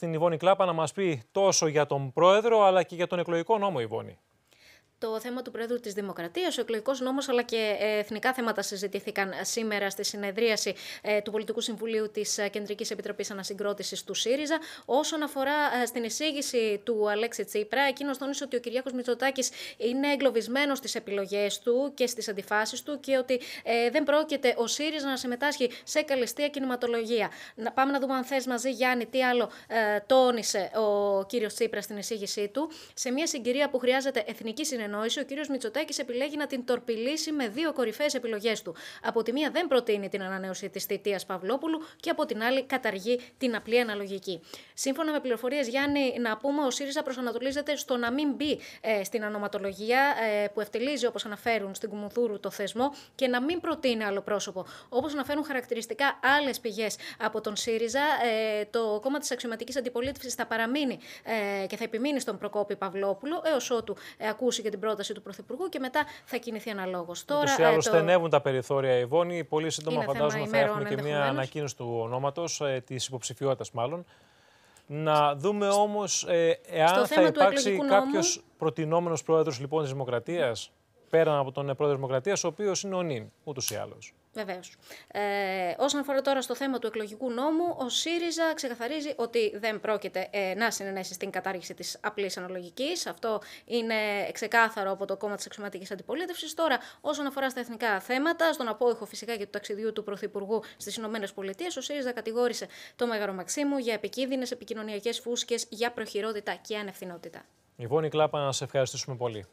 στην Ιβόνη Κλάπα να μας πει τόσο για τον πρόεδρο αλλά και για τον εκλογικό νόμο Ιβόνη. Το θέμα του Πρόεδρου της Δημοκρατίας, ο εκλογικός νόμος αλλά και ε, εθνικά θέματα συζητήθηκαν σήμερα στη συνεδρίαση ε, του Πολιτικού Συμβουλίου της ε, Κεντρικής Επιτροπής Ανασυγκρότησης του ΣΥΡΙΖΑ. Όσον αφορά στην εισήγηση του Αλέξη Τσίπρα, εκείνος τόνισε ότι ο Κυριάκος Μητσοτάκης είναι εγκλωβισμένος στις επιλογές του και στις αντιφάσεις του και ότι δεν πρόκειται ο ΣΥΡΙΖΑ να συμμετάσχει σε καλεστία κινηματολογία. Να πάμε να δούμε αν θες μαζί, Γιάννη, τι άλλο τόνισε ο κύριος Τσίπρα στην εισήγησή του. Σε μια συγκυρία που χρειάζεται εθνική συνεργασία συνεννόηση, ο κύριος Μητσοτάκης επιλέγει να την τορπιλήσει με δύο κορυφαίες επιλογές του. Από τη μία δεν προτείνει την ανανέωση της θητείας Παυλόπουλου και από την άλλη καταργεί την απλή αναλογική. Σύμφωνα με πληροφορίες, Γιάννη, να πούμε, ο ΣΥΡΙΖΑ προσανατολίζεται στο να μην μπει ε, στην ανοματολογία ε, που ευτελίζει, όπως αναφέρουν στην Κουμουθούρου, το θεσμό και να μην προτείνει άλλο πρόσωπο. Όπως αναφέρουν χαρακτηριστικά άλλες πηγές από τον ΣΥΡΙΖΑ, ε, το κόμμα της αξιωματικής αντιπολίτευσης θα παραμείνει και θα επιμείνει στον Προκόπη Παυλόπουλο έως ότου ακούσει και την πρόταση του Πρωθυπουργού και μετά θα κινηθεί αναλόγως. Τώρα. Ούτως ή ε, άλλως στενεύουν τα περιθώρια η βονη Πολύ σύντομα φαντάζομαι θα έχουμε και μια ανακοίνωση του ονόματος, ε, της υποψηφιότητας μάλλον. Να δούμε όμως ε, εάν θα υπάρξει κάποιο προτινόμενος πρόεδρος λοιπόν της Δημοκρατίας, πέραν από τον ε, πρόεδρο Δημοκρατίας, ο οποίος είναι ο νυν, ούτως ή άλλως. Βεβαίως. Ε, όσον αφορά τώρα στο θέμα του εκλογικού νόμου, ο ΣΥΡΙΖΑ ξεκαθαρίζει ότι δεν πρόκειται ε, να συνενέσει στην κατάργηση της απλής αναλογικής. Αυτό είναι ξεκάθαρο από το κόμμα της αξιωματικής αντιπολίτευσης. Τώρα, όσον αφορά στα εθνικά θέματα, στον απόϊχο φυσικά και του ταξιδιού του Πρωθυπουργού στις ΗΠΑ, ο ΣΥΡΙΖΑ κατηγόρησε το Μέγαρο Μαξίμου για επικίνδυνες επικοινωνιακές φούσκες, για προχειρότητα και ανευθυνότητα. Λοιπόν, η Κλάπα, να σε ευχαριστήσουμε πολύ.